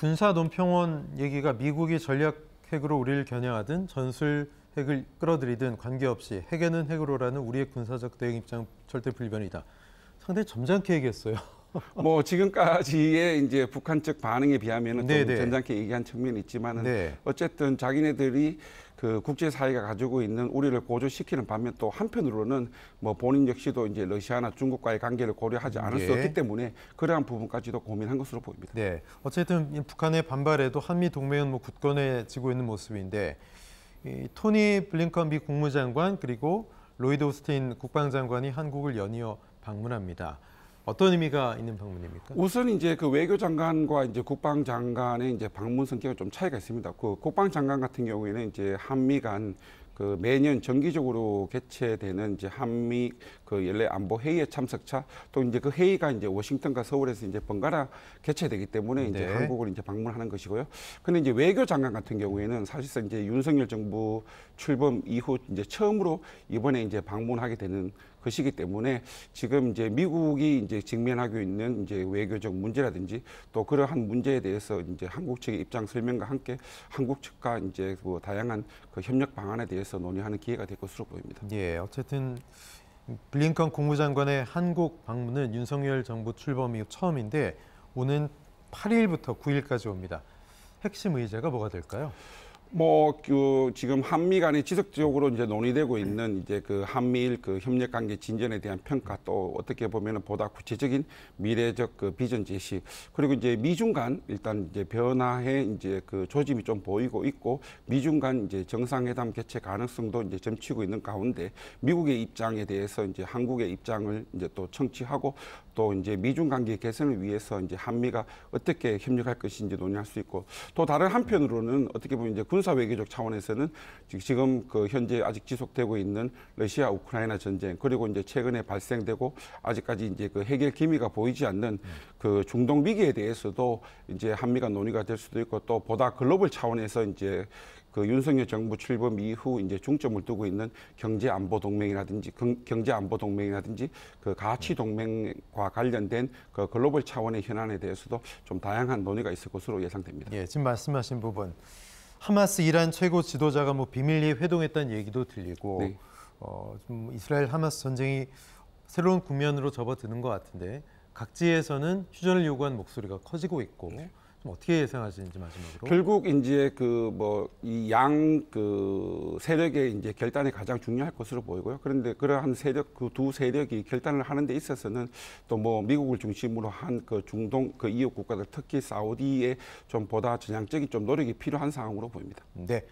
군사 논평원 얘기가 미국이 전략 핵으로 우리를 겨냥하든 전술 핵을 끌어들이든 관계없이 핵에는 핵으로라는 우리의 군사적 대응 입장 절대 불변이다. 상당히 점잖게 얘기했어요. 뭐 지금까지의 이제 북한 측 반응에 비하면은 좀 전장케 얘기한 측면이 있지만은 네. 어쨌든 자기네들이 그 국제사회가 가지고 있는 우리를 고조시키는 반면 또 한편으로는 뭐 본인 역시도 이제 러시아나 중국과의 관계를 고려하지 않을 예. 수 없기 때문에 그러한 부분까지도 고민한 것으로 보입니다. 네. 어쨌든 북한의 반발에도 한미 동맹은 뭐 굳건해지고 있는 모습인데 이 토니 블링컨 미 국무장관 그리고 로이드 오스틴 국방장관이 한국을 연이어 방문합니다. 어떤 의미가 있는 방문입니까? 우선 이제 그 외교장관과 이제 국방장관의 이제 방문 성격은 좀 차이가 있습니다. 그 국방장관 같은 경우에는 이제 한미 간 그 매년 정기적으로 개최되는 이제 한미 그 연례 안보 회의에 참석차 또 이제 그 회의가 이제 워싱턴과 서울에서 이제 번갈아 개최되기 때문에 이제 네. 한국을 이제 방문하는 것이고요. 근데 이제 외교장관 같은 경우에는 사실상 이제 윤석열 정부 출범 이후 이제 처음으로 이번에 이제 방문하게 되는 것이기 때문에 지금 이제 미국이 이제 직면하고 있는 이제 외교적 문제라든지 또 그러한 문제에 대해서 이제 한국 측의 입장 설명과 함께 한국 측과 이제 뭐 다양한 그 협력 방안에 대해서 논의하는 기회가 될 것으로 보입니다. 예, 어쨌든 블링컨 국무장관의 한국 방문은 윤석열 정부 출범 이후 처음인데 오는 8일부터 9일까지 옵니다. 핵심 의제가 뭐가 될까요? 뭐, 그, 지금 한미 간에 지속적으로 이제 논의되고 있는 이제 그 한미일 그 협력 관계 진전에 대한 평가 또 어떻게 보면은 보다 구체적인 미래적 그 비전 제시 그리고 이제 미중 간 일단 이제 변화의 이제 그 조짐이 좀 보이고 있고 미중 간 이제 정상회담 개최 가능성도 이제 점치고 있는 가운데 미국의 입장에 대해서 이제 한국의 입장을 이제 또 청취하고 또 이제 미중 관계 개선을 위해서 이제 한미가 어떻게 협력할 것인지 논의할 수 있고 또 다른 한편으로는 어떻게 보면 이제 군 군사 외교적 차원에서는 지금 그 현재 아직 지속되고 있는 러시아 우크라이나 전쟁 그리고 이제 최근에 발생되고 아직까지 이제 그 해결 기미가 보이지 않는 그 중동 위기에 대해서도 이제 한미가 논의가 될 수도 있고 또 보다 글로벌 차원에서 이제 그 윤석열 정부 출범 이후 이제 중점을 두고 있는 경제 안보 동맹이라든지 경제 안보 동맹이라든지 그 가치 동맹과 관련된 그 글로벌 차원의 현안에 대해서도 좀 다양한 논의가 있을 것으로 예상됩니다. 예, 지금 말씀하신 부분 하마스 이란 최고 지도자가 뭐 비밀리에 회동했다는 얘기도 들리고 네. 어, 좀 이스라엘 하마스 전쟁이 새로운 국면으로 접어드는 것 같은데 각지에서는 휴전을 요구한 목소리가 커지고 있고 네. 어떻게 예상하시는지 마지막으로 결국 이제 그 뭐 이 양 그 세력의 이제 결단이 가장 중요할 것으로 보이고요. 그런데 그러한 세력 그 두 세력이 결단을 하는 데 있어서는 또 뭐 미국을 중심으로 한 그 중동 그 이웃 국가들 특히 사우디에 좀 보다 전향적인 좀 노력이 필요한 상황으로 보입니다. 네.